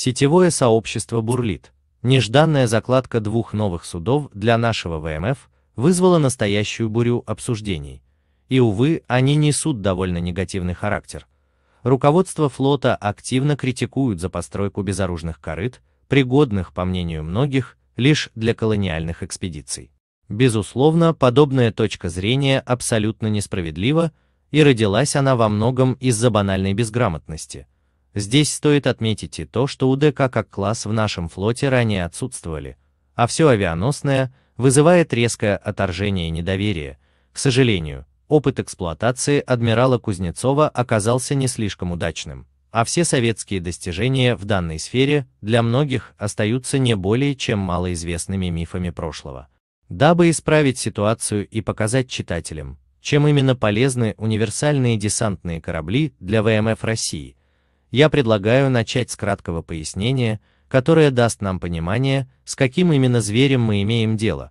Сетевое сообщество бурлит. Нежданная закладка двух новых судов для нашего ВМФ вызвала настоящую бурю обсуждений. И, увы, они несут довольно негативный характер. Руководство флота активно критикуют за постройку безоружных корыт, пригодных, по мнению многих, лишь для колониальных экспедиций. Безусловно, подобная точка зрения абсолютно несправедлива, и родилась она во многом из-за банальной безграмотности – Здесь стоит отметить и то, что УДК как класс в нашем флоте ранее отсутствовали, а все авианосное вызывает резкое отторжение и недоверие. К сожалению, опыт эксплуатации адмирала Кузнецова оказался не слишком удачным, а все советские достижения в данной сфере для многих остаются не более чем малоизвестными мифами прошлого. Дабы исправить ситуацию и показать читателям, чем именно полезны универсальные десантные корабли для ВМФ России, я предлагаю начать с краткого пояснения, которое даст нам понимание, с каким именно зверем мы имеем дело,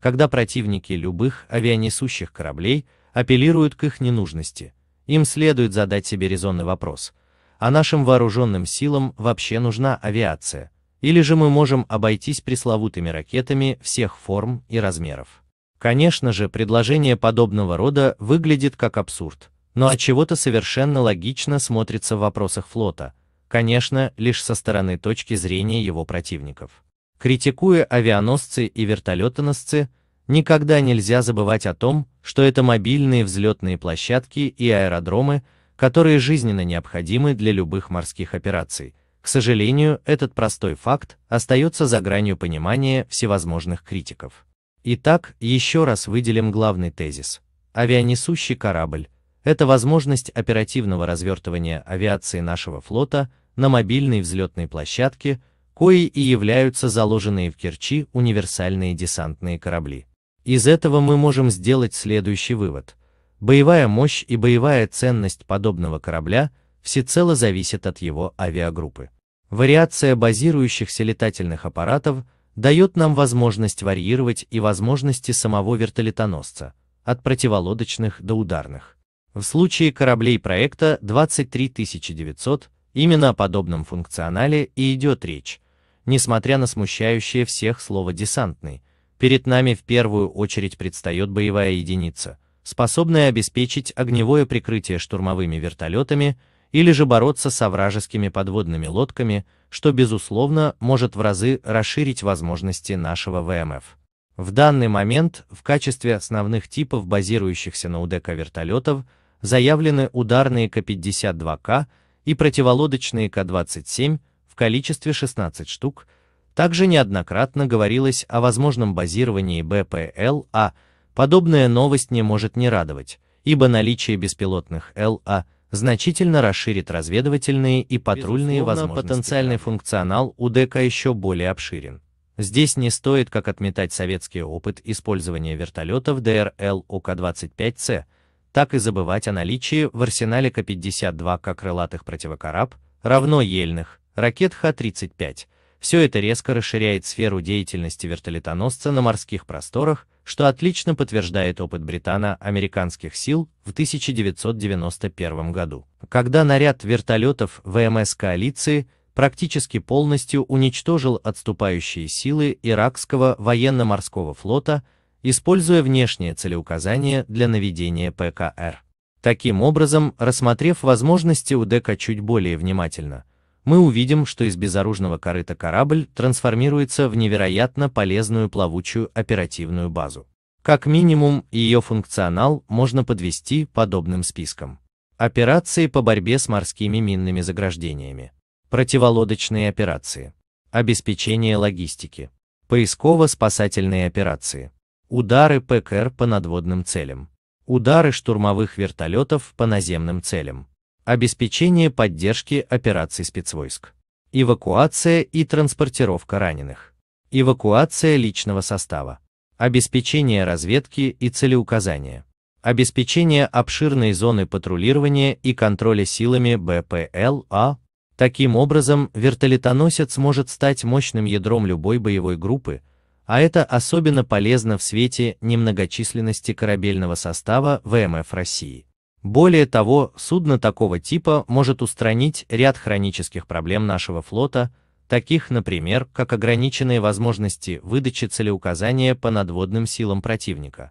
когда противники любых авианесущих кораблей апеллируют к их ненужности. Им следует задать себе резонный вопрос, а нашим вооруженным силам вообще нужна авиация, или же мы можем обойтись пресловутыми ракетами всех форм и размеров. Конечно же, предложение подобного рода выглядит как абсурд, но от чего-то совершенно логично смотрится в вопросах флота, конечно, лишь со стороны точки зрения его противников. Критикуя авианосцы и вертолетоносцы, никогда нельзя забывать о том, что это мобильные взлетные площадки и аэродромы, которые жизненно необходимы для любых морских операций. К сожалению, этот простой факт остается за гранью понимания всевозможных критиков. Итак, еще раз выделим главный тезис. Авианесущий корабль это возможность оперативного развертывания авиации нашего флота на мобильной взлетной площадке, кои и являются заложенные в Керчи универсальные десантные корабли. Из этого мы можем сделать следующий вывод. Боевая мощь и боевая ценность подобного корабля всецело зависят от его авиагруппы. Вариация базирующихся летательных аппаратов дает нам возможность варьировать и возможности самого вертолетоносца, от противолодочных до ударных. В случае кораблей проекта 23900 именно о подобном функционале и идет речь, несмотря на смущающее всех слово «десантный», перед нами в первую очередь предстает боевая единица, способная обеспечить огневое прикрытие штурмовыми вертолетами или же бороться со вражескими подводными лодками, что безусловно может в разы расширить возможности нашего ВМФ. В данный момент в качестве основных типов базирующихся на УДК вертолетов заявлены ударные К-52К и противолодочные К-27 в количестве 16 штук, также неоднократно говорилось о возможном базировании БПЛА, подобная новость не может не радовать, ибо наличие беспилотных ЛА значительно расширит разведывательные и патрульные Безусловно, возможности. потенциальный функционал УДК еще более обширен. Здесь не стоит как отметать советский опыт использования вертолетов ДРЛ ОК-25С, так и забывать о наличии в арсенале К-52 как крылатых противокораб, равно ельных, ракет Х-35. Все это резко расширяет сферу деятельности вертолетоносца на морских просторах, что отлично подтверждает опыт британо-американских сил в 1991 году, когда наряд вертолетов ВМС коалиции практически полностью уничтожил отступающие силы иракского военно-морского флота, используя внешнее целеуказание для наведения ПКР. Таким образом, рассмотрев возможности УДК чуть более внимательно, мы увидим, что из безоружного корыта корабль трансформируется в невероятно полезную плавучую оперативную базу. Как минимум, ее функционал можно подвести подобным списком. Операции по борьбе с морскими минными заграждениями противолодочные операции, обеспечение логистики, поисково-спасательные операции, удары ПКР по надводным целям, удары штурмовых вертолетов по наземным целям, обеспечение поддержки операций спецвойск, эвакуация и транспортировка раненых, эвакуация личного состава, обеспечение разведки и целеуказания, обеспечение обширной зоны патрулирования и контроля силами БПЛА Таким образом, вертолетоносец может стать мощным ядром любой боевой группы, а это особенно полезно в свете немногочисленности корабельного состава ВМФ России. Более того, судно такого типа может устранить ряд хронических проблем нашего флота, таких, например, как ограниченные возможности выдачи целеуказания по надводным силам противника,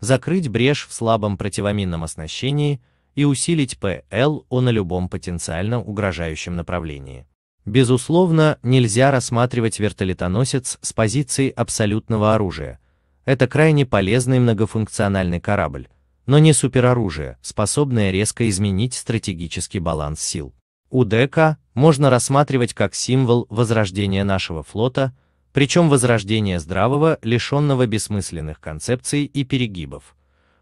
закрыть брешь в слабом противоминном оснащении – и усилить ПЛО на любом потенциально угрожающем направлении. Безусловно, нельзя рассматривать вертолетоносец с позиции абсолютного оружия. Это крайне полезный многофункциональный корабль, но не супероружие, способное резко изменить стратегический баланс сил. УДК можно рассматривать как символ возрождения нашего флота, причем возрождение здравого, лишенного бессмысленных концепций и перегибов,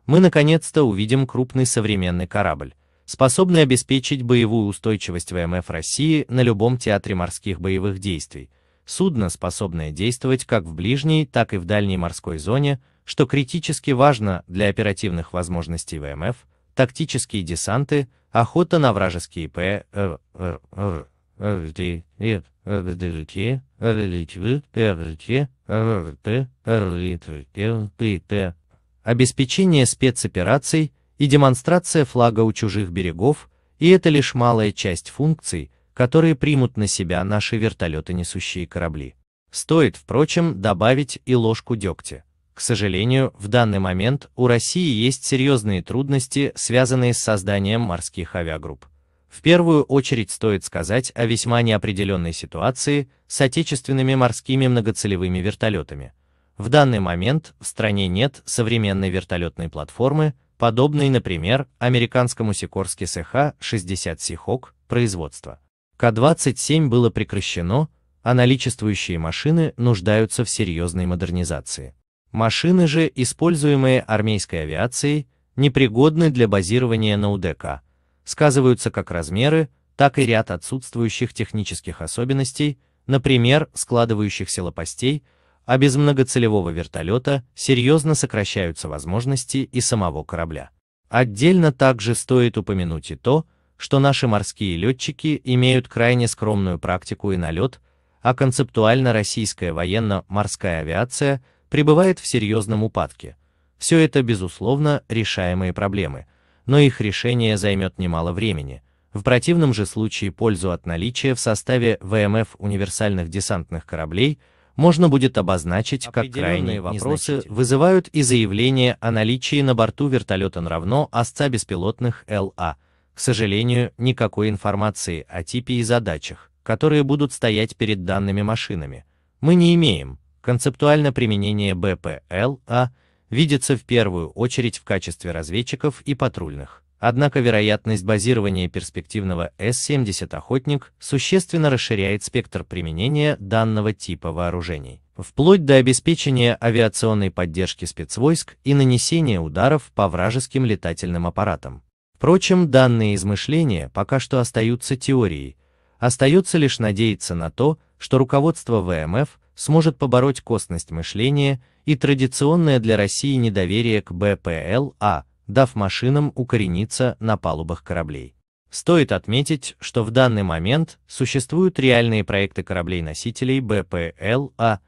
мы наконец-то увидим крупный современный корабль, способный обеспечить боевую устойчивость ВМФ России на любом театре морских боевых действий, судно, способное действовать как в ближней, так и в дальней морской зоне, что критически важно для оперативных возможностей ВМФ, тактические десанты, охота на вражеские П обеспечение спецопераций и демонстрация флага у чужих берегов, и это лишь малая часть функций, которые примут на себя наши вертолеты-несущие корабли. Стоит, впрочем, добавить и ложку дегтя. К сожалению, в данный момент у России есть серьезные трудности, связанные с созданием морских авиагрупп. В первую очередь стоит сказать о весьма неопределенной ситуации с отечественными морскими многоцелевыми вертолетами – в данный момент в стране нет современной вертолетной платформы, подобной, например, американскому Сикорски СХ-60 Сихок производства. К-27 было прекращено, а наличествующие машины нуждаются в серьезной модернизации. Машины же, используемые армейской авиацией, непригодны для базирования на УДК, сказываются как размеры, так и ряд отсутствующих технических особенностей, например, складывающихся лопастей, а без многоцелевого вертолета серьезно сокращаются возможности и самого корабля. Отдельно также стоит упомянуть и то, что наши морские летчики имеют крайне скромную практику и налет, а концептуально российская военно-морская авиация пребывает в серьезном упадке. Все это, безусловно, решаемые проблемы, но их решение займет немало времени. В противном же случае пользу от наличия в составе ВМФ универсальных десантных кораблей – можно будет обозначить как крайние вопросы вызывают и заявление о наличии на борту вертолета равно образца беспилотных ЛА. К сожалению, никакой информации о типе и задачах, которые будут стоять перед данными машинами, мы не имеем. Концептуально применение БПЛА видится в первую очередь в качестве разведчиков и патрульных. Однако вероятность базирования перспективного С-70 «Охотник» существенно расширяет спектр применения данного типа вооружений, вплоть до обеспечения авиационной поддержки спецвойск и нанесения ударов по вражеским летательным аппаратам. Впрочем, данные измышления пока что остаются теорией, остается лишь надеяться на то, что руководство ВМФ эм сможет побороть костность мышления и традиционное для России недоверие к БПЛА, дав машинам укорениться на палубах кораблей. Стоит отметить, что в данный момент существуют реальные проекты кораблей-носителей БПЛА,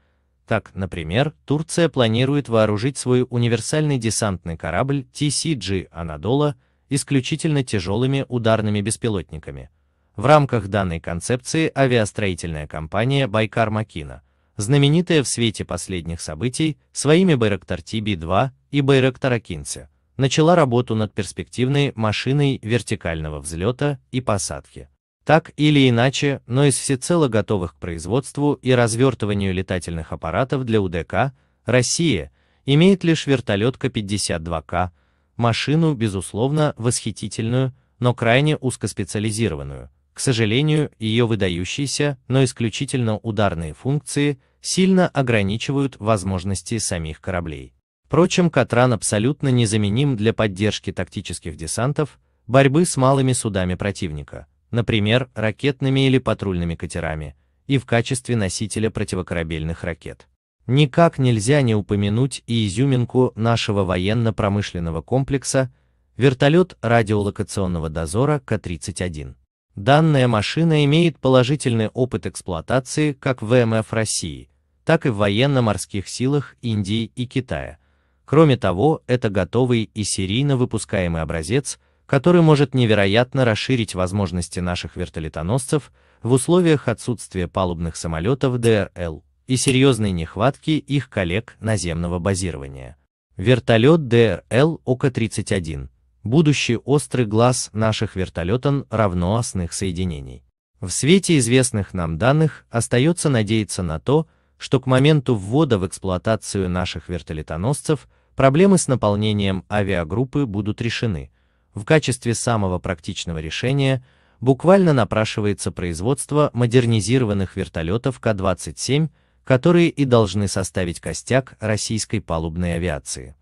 так, например, Турция планирует вооружить свой универсальный десантный корабль TCG «Анадола» исключительно тяжелыми ударными беспилотниками. В рамках данной концепции авиастроительная компания «Байкар Макина», знаменитая в свете последних событий своими «Байрактар ТБ-2» и «Байрактар Акинсе», начала работу над перспективной машиной вертикального взлета и посадки. Так или иначе, но из всецело готовых к производству и развертыванию летательных аппаратов для УДК, Россия имеет лишь вертолет К-52К, машину, безусловно, восхитительную, но крайне узкоспециализированную. К сожалению, ее выдающиеся, но исключительно ударные функции сильно ограничивают возможности самих кораблей. Впрочем, Катран абсолютно незаменим для поддержки тактических десантов, борьбы с малыми судами противника, например, ракетными или патрульными катерами, и в качестве носителя противокорабельных ракет. Никак нельзя не упомянуть и изюминку нашего военно-промышленного комплекса, вертолет радиолокационного дозора К-31. Данная машина имеет положительный опыт эксплуатации как в ВМФ России, так и в военно-морских силах Индии и Китая – Кроме того, это готовый и серийно выпускаемый образец, который может невероятно расширить возможности наших вертолетоносцев в условиях отсутствия палубных самолетов ДРЛ и серьезной нехватки их коллег наземного базирования. Вертолет ДРЛ ОК-31 – будущий острый глаз наших вертолетон равноосных соединений. В свете известных нам данных остается надеяться на то, что к моменту ввода в эксплуатацию наших вертолетоносцев – Проблемы с наполнением авиагруппы будут решены. В качестве самого практичного решения буквально напрашивается производство модернизированных вертолетов К-27, которые и должны составить костяк российской палубной авиации.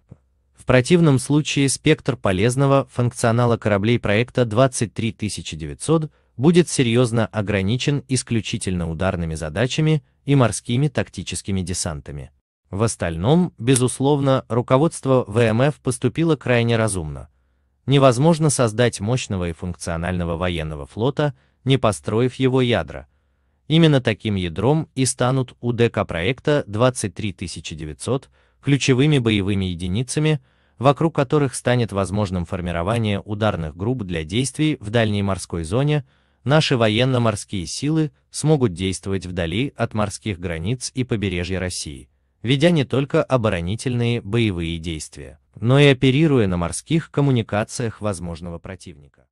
В противном случае спектр полезного функционала кораблей проекта 23900 будет серьезно ограничен исключительно ударными задачами и морскими тактическими десантами. В остальном, безусловно, руководство ВМФ поступило крайне разумно. Невозможно создать мощного и функционального военного флота, не построив его ядра. Именно таким ядром и станут у ДК проекта 23900 ключевыми боевыми единицами, вокруг которых станет возможным формирование ударных групп для действий в дальней морской зоне, наши военно-морские силы смогут действовать вдали от морских границ и побережья России ведя не только оборонительные боевые действия, но и оперируя на морских коммуникациях возможного противника.